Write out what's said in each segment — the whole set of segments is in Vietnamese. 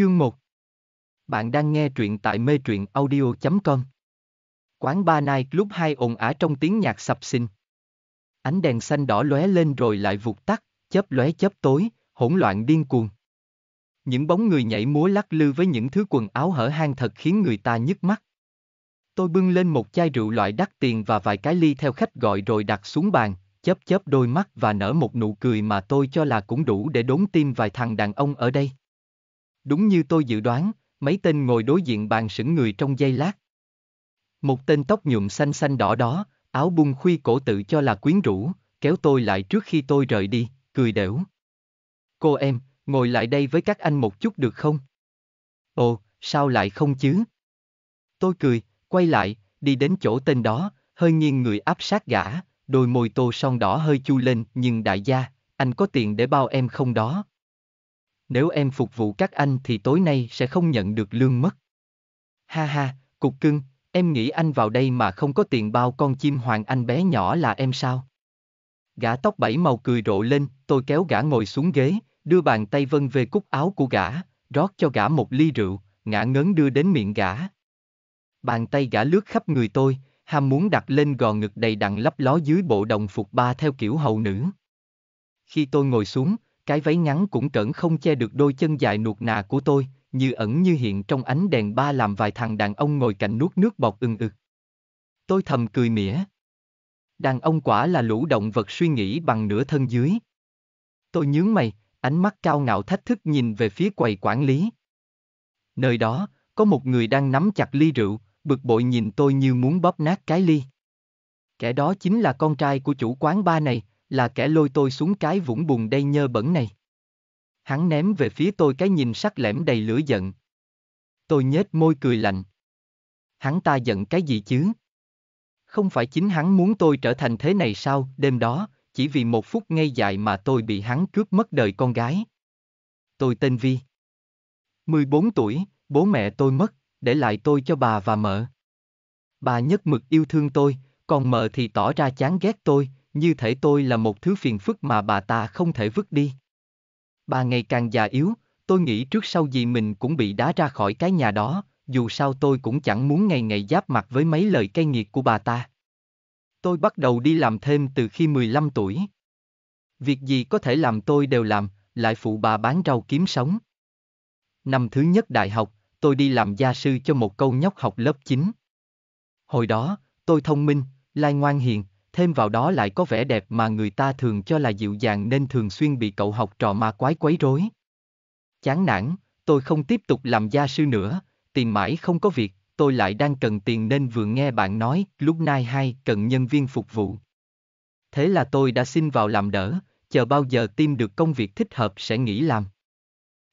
Chương 1 Bạn đang nghe truyện tại mê truyện audio.com Quán ba Night lúc hai ồn ả trong tiếng nhạc sập xình. Ánh đèn xanh đỏ lóe lên rồi lại vụt tắt, chớp lóe chớp tối, hỗn loạn điên cuồng. Những bóng người nhảy múa lắc lư với những thứ quần áo hở hang thật khiến người ta nhức mắt. Tôi bưng lên một chai rượu loại đắt tiền và vài cái ly theo khách gọi rồi đặt xuống bàn, chớp chớp đôi mắt và nở một nụ cười mà tôi cho là cũng đủ để đốn tim vài thằng đàn ông ở đây. Đúng như tôi dự đoán, mấy tên ngồi đối diện bàn sững người trong giây lát. Một tên tóc nhuộm xanh xanh đỏ đó, áo bung khuy cổ tự cho là quyến rũ, kéo tôi lại trước khi tôi rời đi, cười đểu. Cô em, ngồi lại đây với các anh một chút được không? Ồ, sao lại không chứ? Tôi cười, quay lại, đi đến chỗ tên đó, hơi nghiêng người áp sát gã, đôi môi tô son đỏ hơi chu lên nhưng đại gia, anh có tiền để bao em không đó, nếu em phục vụ các anh thì tối nay sẽ không nhận được lương mất. Ha ha, cục cưng, em nghĩ anh vào đây mà không có tiền bao con chim hoàng anh bé nhỏ là em sao? Gã tóc bảy màu cười rộ lên, tôi kéo gã ngồi xuống ghế, đưa bàn tay vân về cúc áo của gã, rót cho gã một ly rượu, ngã ngấn đưa đến miệng gã. Bàn tay gã lướt khắp người tôi, ham muốn đặt lên gò ngực đầy đặn lấp ló dưới bộ đồng phục ba theo kiểu hậu nữ. Khi tôi ngồi xuống, cái váy ngắn cũng cẩn không che được đôi chân dài nuột nà của tôi, như ẩn như hiện trong ánh đèn ba làm vài thằng đàn ông ngồi cạnh nuốt nước bọt ưng ực. Tôi thầm cười mỉa. Đàn ông quả là lũ động vật suy nghĩ bằng nửa thân dưới. Tôi nhướng mày, ánh mắt cao ngạo thách thức nhìn về phía quầy quản lý. Nơi đó, có một người đang nắm chặt ly rượu, bực bội nhìn tôi như muốn bóp nát cái ly. Kẻ đó chính là con trai của chủ quán ba này, là kẻ lôi tôi xuống cái vũng bùn đây nhơ bẩn này. Hắn ném về phía tôi cái nhìn sắc lẻm đầy lửa giận. Tôi nhếch môi cười lạnh. Hắn ta giận cái gì chứ? Không phải chính hắn muốn tôi trở thành thế này sao, đêm đó, chỉ vì một phút ngây dại mà tôi bị hắn cướp mất đời con gái. Tôi tên Vi. 14 tuổi, bố mẹ tôi mất, để lại tôi cho bà và mợ. Bà nhất mực yêu thương tôi, còn mợ thì tỏ ra chán ghét tôi, như thể tôi là một thứ phiền phức mà bà ta không thể vứt đi. Bà ngày càng già yếu, tôi nghĩ trước sau gì mình cũng bị đá ra khỏi cái nhà đó, dù sao tôi cũng chẳng muốn ngày ngày giáp mặt với mấy lời cay nghiệt của bà ta. Tôi bắt đầu đi làm thêm từ khi 15 tuổi. Việc gì có thể làm tôi đều làm, lại phụ bà bán rau kiếm sống. Năm thứ nhất đại học, tôi đi làm gia sư cho một câu nhóc học lớp 9. Hồi đó, tôi thông minh, lai ngoan hiền, thêm vào đó lại có vẻ đẹp mà người ta thường cho là dịu dàng nên thường xuyên bị cậu học trò ma quái quấy rối. Chán nản, tôi không tiếp tục làm gia sư nữa, tìm mãi không có việc, tôi lại đang cần tiền nên vừa nghe bạn nói, lúc nay hay cần nhân viên phục vụ. Thế là tôi đã xin vào làm đỡ, chờ bao giờ tìm được công việc thích hợp sẽ nghỉ làm.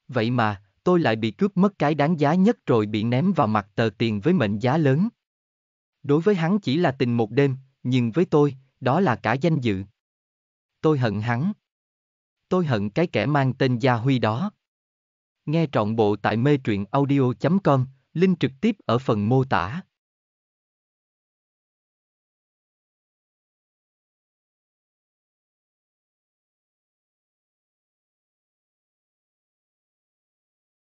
Vậy mà, tôi lại bị cướp mất cái đáng giá nhất rồi bị ném vào mặt tờ tiền với mệnh giá lớn. Đối với hắn chỉ là tình một đêm, nhưng với tôi, đó là cả danh dự. Tôi hận hắn. Tôi hận cái kẻ mang tên Gia Huy đó. Nghe trọn bộ tại mê truyện audio.com, link trực tiếp ở phần mô tả.